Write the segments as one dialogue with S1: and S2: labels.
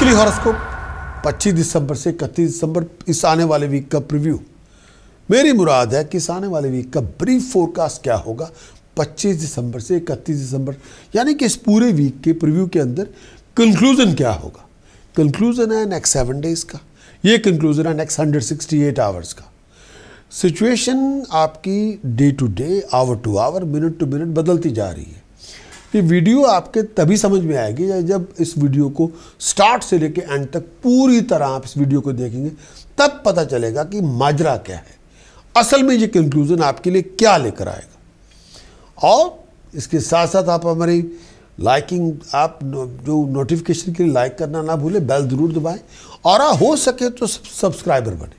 S1: के लिए हॉरोस्कोप 25 दिसंबर से इकतीस दिसंबर इस आने वाले वीक का प्रीव्यू मेरी मुराद है कि इस आने वाले वीक का ब्रीफ फोरकास्ट क्या होगा 25 दिसंबर से इकतीस दिसंबर यानी कि इस पूरे वीक के प्रीव्यू के अंदर कंक्लूजन क्या होगा कंक्लूजन है नेक्स्ट सेवन डेज का ये कंक्लूजन है next hundred sixty eight hours का सिचुएशन आपकी day to day hour to hour minute to minute बदलती जा रही है ये वीडियो आपके तभी समझ में आएगी जब इस वीडियो को स्टार्ट से लेकर एंड तक पूरी तरह आप इस वीडियो को देखेंगे तब पता चलेगा कि माजरा क्या है असल में ये कंक्लूज़न आपके लिए क्या लेकर आएगा और इसके साथ साथ आप हमारी लाइकिंग आप जो नोटिफिकेशन के लिए लाइक करना ना भूलें बेल ज़रूर दबाएं और हो सके तो सब्सक्राइबर बने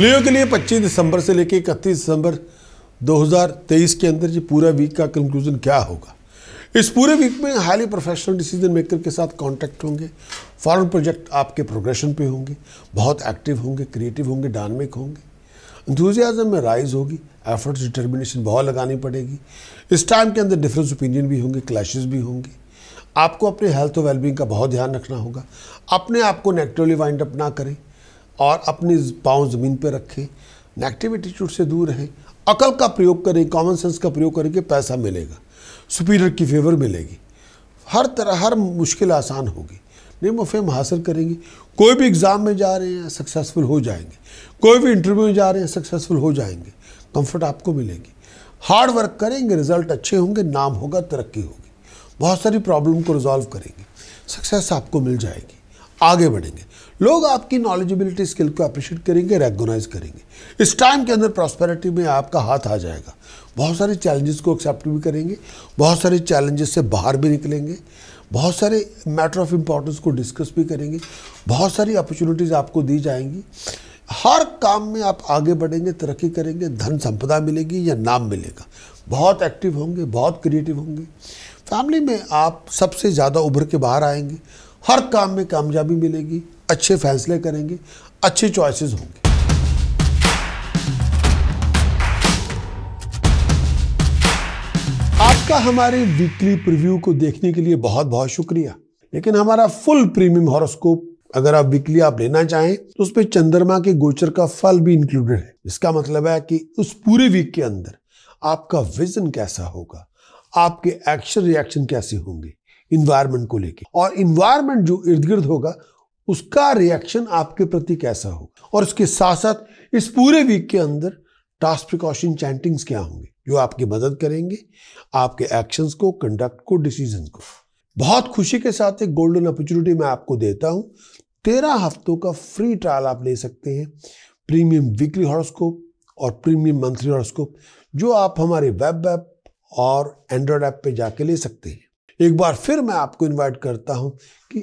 S1: लियो के लिए 25 दिसंबर से लेकर इकतीस दिसंबर 2023 के अंदर ये पूरा वीक का कंक्लूजन क्या होगा इस पूरे वीक में हाईली प्रोफेशनल डिसीजन मेकर के साथ कांटेक्ट होंगे फॉरन प्रोजेक्ट आपके प्रोग्रेशन पे होंगे बहुत एक्टिव होंगे क्रिएटिव होंगे डायनमिक होंगे इंथ्यूजियाज़म में राइज होगी एफर्ट्स डिटर्मिनेशन बहुत लगानी पड़ेगी इस टाइम के अंदर डिफरेंस ओपिनियन भी होंगे क्लैशेज भी होंगे आपको अपने हेल्थ और वेलबींग का बहुत ध्यान रखना होगा अपने आप को नेगेटिवली वाइंड अप ना करें और अपनी पाँव ज़मीन पर रखें नेगेटिव एटीट्यूड से दूर रहें अकल का प्रयोग करें कॉमन सेंस का प्रयोग करेंगे पैसा मिलेगा सुपीरियर की फेवर मिलेगी हर तरह हर मुश्किल आसान होगी नेम ऑफ हासिल करेंगे कोई भी एग्ज़ाम में जा रहे हैं सक्सेसफुल हो जाएंगे कोई भी इंटरव्यू में जा रहे हैं सक्सेसफुल हो जाएंगे कंफर्ट आपको मिलेगी हार्ड वर्क करेंगे रिजल्ट अच्छे होंगे नाम होगा तरक्की होगी बहुत सारी प्रॉब्लम को रिजॉल्व करेंगे सक्सेस आपको मिल जाएगी आगे बढ़ेंगे लोग आपकी नॉलेजबिलिटी स्किल को अप्रिशिएट करेंगे रेगोनाइज करेंगे इस टाइम के अंदर प्रॉस्पेरिटी में आपका हाथ आ जाएगा बहुत सारे चैलेंजेस को एक्सेप्ट भी करेंगे बहुत सारे चैलेंजेस से बाहर भी निकलेंगे बहुत सारे मैटर ऑफ इंपॉर्टेंस को डिस्कस भी करेंगे बहुत सारी अपॉर्चुनिटीज़ आपको दी जाएंगी हर काम में आप आगे बढ़ेंगे तरक्की करेंगे धन संपदा मिलेगी या नाम मिलेगा बहुत एक्टिव होंगे बहुत क्रिएटिव होंगे फैमिली में आप सबसे ज़्यादा उभर के बाहर आएंगे हर काम में कामयाबी मिलेगी अच्छे फैसले करेंगे अच्छे चॉइसेस होंगे आपका हमारे वीकली प्रीव्यू को देखने के लिए बहुत बहुत शुक्रिया लेकिन हमारा फुल प्रीमियम हॉरोस्कोप अगर आप वीकली आप लेना चाहें तो उसमें चंद्रमा के गोचर का फल भी इंक्लूडेड है इसका मतलब है कि उस पूरे वीक के अंदर आपका विजन कैसा होगा आपके एक्शन रिएक्शन कैसे होंगे इन्वायरमेंट को लेके और इन्वायरमेंट जो इर्द गिर्द होगा उसका रिएक्शन आपके प्रति कैसा होगा और इसके साथ साथ इस पूरे वीक के अंदर टास्क प्रिकॉशन चैंटिंग्स क्या होंगे जो आपकी मदद करेंगे आपके एक्शंस को कंडक्ट को डिसीजन को बहुत खुशी के साथ एक गोल्डन अपॉर्चुनिटी मैं आपको देता हूँ तेरह हफ्तों का फ्री ट्रायल आप ले सकते हैं प्रीमियम वीकली हॉरोस्कोप और प्रीमियम मंथली हॉरोस्कोप जो आप हमारे वेब ऐप और एंड्रॉयड ऐप पे जाके ले सकते हैं एक बार फिर मैं आपको इनवाइट करता हूं कि